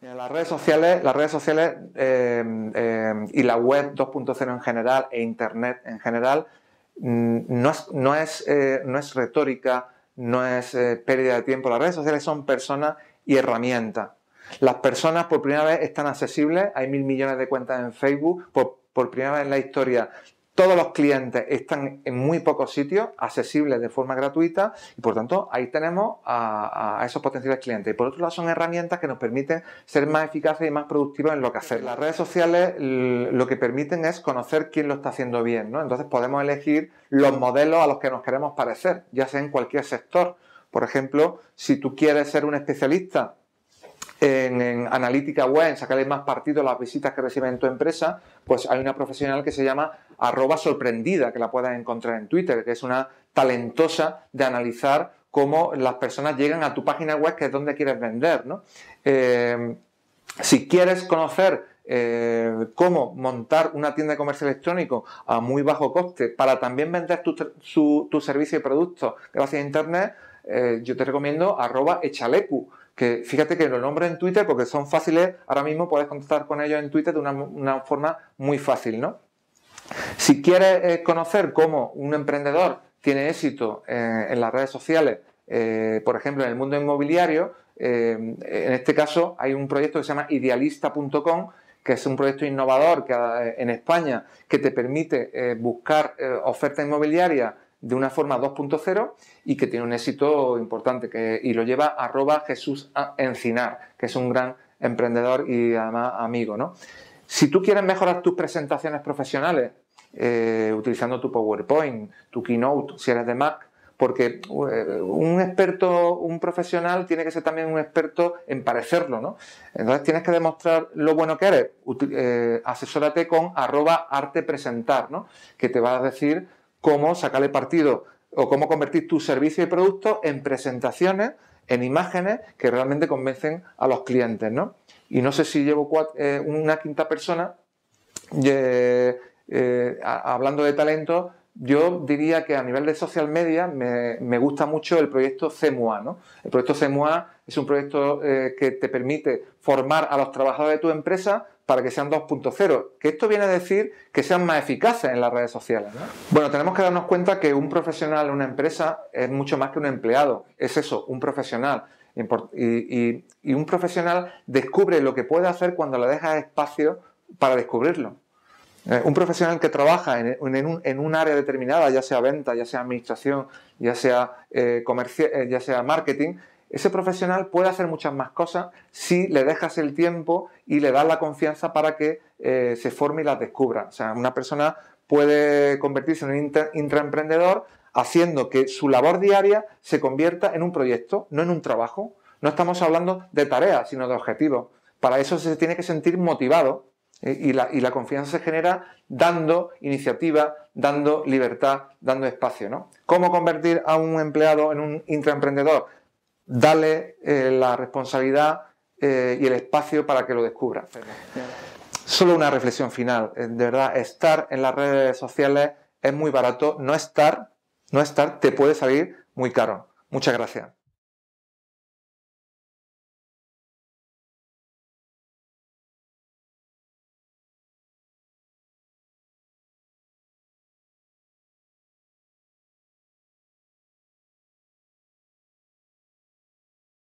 Las redes sociales, las redes sociales eh, eh, y la web 2.0 en general e Internet en general mm, no es, eh, no es, retórica, no es pérdida de tiempo. Las redes sociales son personas y herramientas. Las personas por primera vez están accesibles, hay mil millones de cuentas en Facebook, por primera vez en la historia todos los clientes están en muy pocos sitios, accesibles de forma gratuita, y por tanto ahí tenemos a, esos potenciales clientes. Y por otro lado, son herramientas que nos permiten ser más eficaces y más productivos en lo que hacemos. Las redes sociales lo que permiten es conocer quién lo está haciendo bien, ¿no? Entonces podemos elegir los modelos a los que nos queremos parecer, ya sea en cualquier sector. Por ejemplo, si tú quieres ser un especialista en, analítica web, en sacarle más partido a las visitas que reciben en tu empresa, pues hay una profesional que se llama arroba sorprendida, que la puedes encontrar en Twitter, que es una talentosa de analizar cómo las personas llegan a tu página web, que es donde quieres vender. Eh, si quieres conocer eh, cómo montar una tienda de comercio electrónico a muy bajo coste para también vender tu, servicio y producto gracias a Internet, eh, yo te recomiendo arroba echalecu, que fíjate que los nombres en Twitter, porque son fáciles, ahora mismo puedes contactar con ellos en Twitter de una, forma muy fácil, Si quieres eh, conocer cómo un emprendedor tiene éxito eh, en las redes sociales, por ejemplo, en el mundo inmobiliario, en este caso hay un proyecto que se llama idealista.com, que es un proyecto innovador en España que te permite buscar ofertas inmobiliarias de una forma 2.0 y que tiene un éxito importante que, y lo lleva arroba Jesús Encinar, que es un gran emprendedor y además amigo. ¿no? Si tú quieres mejorar tus presentaciones profesionales eh, utilizando tu PowerPoint, tu Keynote, si eres de Mac, porque eh, un experto, un profesional tiene que ser también un experto en parecerlo, ¿no? Entonces tienes que demostrar lo bueno que eres. Eh, asesórate con arroba arte presentar, ¿no? Que te va a decir cómo sacarle partido o cómo convertir tu servicio y producto en presentaciones, en imágenes que realmente convencen a los clientes, Y no sé si llevo eh, una quinta persona eh, hablando de talento, yo diría que a nivel de social media me, gusta mucho el proyecto CEMUA. El proyecto CEMUA es un proyecto eh, que te permite formar a los trabajadores de tu empresa para que sean 2.0, que esto viene a decir que sean más eficaces en las redes sociales. Bueno, tenemos que darnos cuenta que un profesional en una empresa es mucho más que un empleado, es eso, un profesional. Y, un profesional descubre lo que puede hacer cuando le deja espacio para descubrirlo. Eh, un profesional que trabaja en, un, área determinada, ya sea venta, ya sea administración, ya sea, eh, eh, ya sea marketing, ese profesional puede hacer muchas más cosas si le dejas el tiempo y le das la confianza para que eh, se forme y las descubra. O sea, una persona puede convertirse en un intraemprendedor haciendo que su labor diaria se convierta en un proyecto, no en un trabajo. No estamos hablando de tareas, sino de objetivos. Para eso se tiene que sentir motivado eh, y la, confianza se genera dando iniciativa, dando libertad, dando espacio. ¿no? ¿Cómo convertir a un empleado en un intraemprendedor? dale eh, la responsabilidad eh, y el espacio para que lo descubra. Solo una reflexión final, eh, de verdad, estar en las redes sociales es muy barato, no estar, no estar te puede salir muy caro. Muchas gracias.